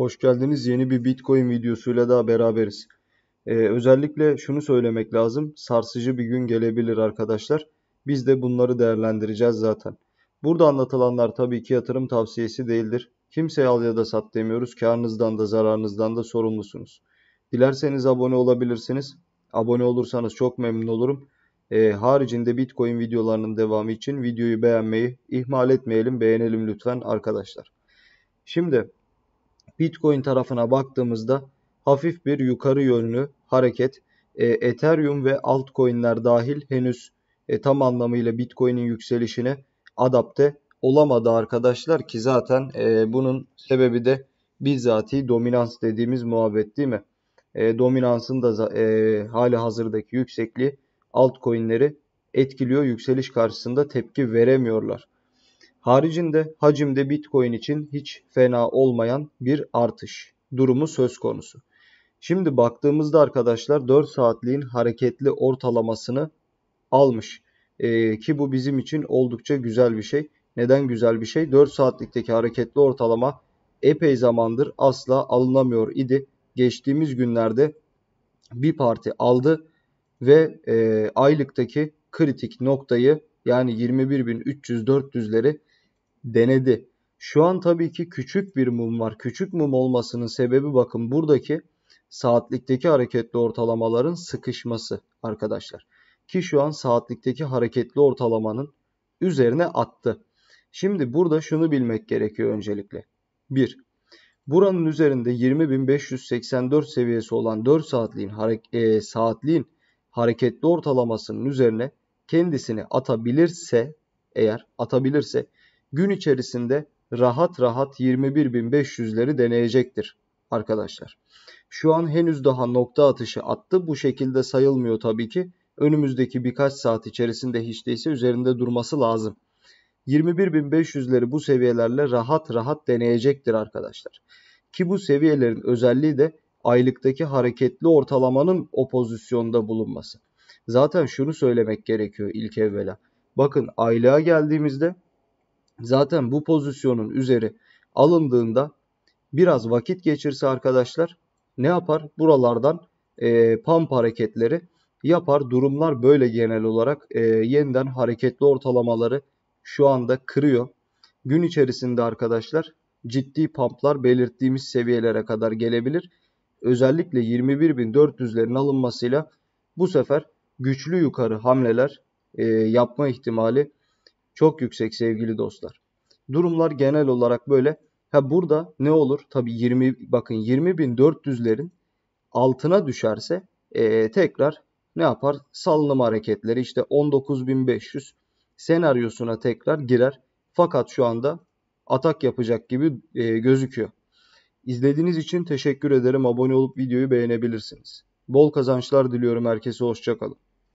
Hoş geldiniz. Yeni bir Bitcoin videosuyla daha beraberiz. Ee, özellikle şunu söylemek lazım. Sarsıcı bir gün gelebilir arkadaşlar. Biz de bunları değerlendireceğiz zaten. Burada anlatılanlar tabii ki yatırım tavsiyesi değildir. Kimseye al ya da sat demiyoruz. Karnınızdan da zararınızdan da sorumlusunuz. Dilerseniz abone olabilirsiniz. Abone olursanız çok memnun olurum. Ee, haricinde Bitcoin videolarının devamı için videoyu beğenmeyi ihmal etmeyelim. Beğenelim lütfen arkadaşlar. Şimdi Bitcoin tarafına baktığımızda hafif bir yukarı yönlü hareket. E, Ethereum ve altcoin'ler dahil henüz e, tam anlamıyla Bitcoin'in yükselişine adapte olamadı arkadaşlar ki zaten e, bunun sebebi de bizzati dominans dediğimiz muhabbet değil mi? E, dominansın da e, hali hazırdaki yüksekliği altcoin'leri etkiliyor. Yükseliş karşısında tepki veremiyorlar. Haricinde hacimde Bitcoin için hiç fena olmayan bir artış durumu söz konusu. Şimdi baktığımızda arkadaşlar 4 saatliğin hareketli ortalamasını almış. Ee, ki bu bizim için oldukça güzel bir şey. Neden güzel bir şey? 4 saatlikteki hareketli ortalama epey zamandır asla alınamıyor idi. Geçtiğimiz günlerde bir parti aldı ve e, aylıktaki kritik noktayı yani 21.300-400'leri denedi. Şu an tabii ki küçük bir mum var. Küçük mum olmasının sebebi bakın buradaki saatlikteki hareketli ortalamaların sıkışması arkadaşlar. Ki şu an saatlikteki hareketli ortalamanın üzerine attı. Şimdi burada şunu bilmek gerekiyor öncelikle. 1. Buranın üzerinde 20.584 seviyesi olan 4 saatliğin, hare e, saatliğin hareketli ortalamasının üzerine kendisini atabilirse eğer atabilirse gün içerisinde rahat rahat 21.500'leri deneyecektir arkadaşlar. Şu an henüz daha nokta atışı attı. Bu şekilde sayılmıyor tabii ki. Önümüzdeki birkaç saat içerisinde hiç değilse üzerinde durması lazım. 21.500'leri bu seviyelerle rahat rahat deneyecektir arkadaşlar. Ki bu seviyelerin özelliği de aylıktaki hareketli ortalamanın o pozisyonda bulunması. Zaten şunu söylemek gerekiyor ilk evvela. Bakın aylığa geldiğimizde Zaten bu pozisyonun üzeri alındığında biraz vakit geçirse arkadaşlar ne yapar? Buralardan e, pump hareketleri yapar. Durumlar böyle genel olarak e, yeniden hareketli ortalamaları şu anda kırıyor. Gün içerisinde arkadaşlar ciddi pumplar belirttiğimiz seviyelere kadar gelebilir. Özellikle 21.400'lerin alınmasıyla bu sefer güçlü yukarı hamleler e, yapma ihtimali çok yüksek sevgili dostlar. Durumlar genel olarak böyle. Ha burada ne olur? Tabii 20 bakın 20.400'lerin altına düşerse ee, tekrar ne yapar? Salınım hareketleri işte 19.500 senaryosuna tekrar girer. Fakat şu anda atak yapacak gibi e, gözüküyor. İzlediğiniz için teşekkür ederim. Abone olup videoyu beğenebilirsiniz. Bol kazançlar diliyorum herkese. Hoşçakalın.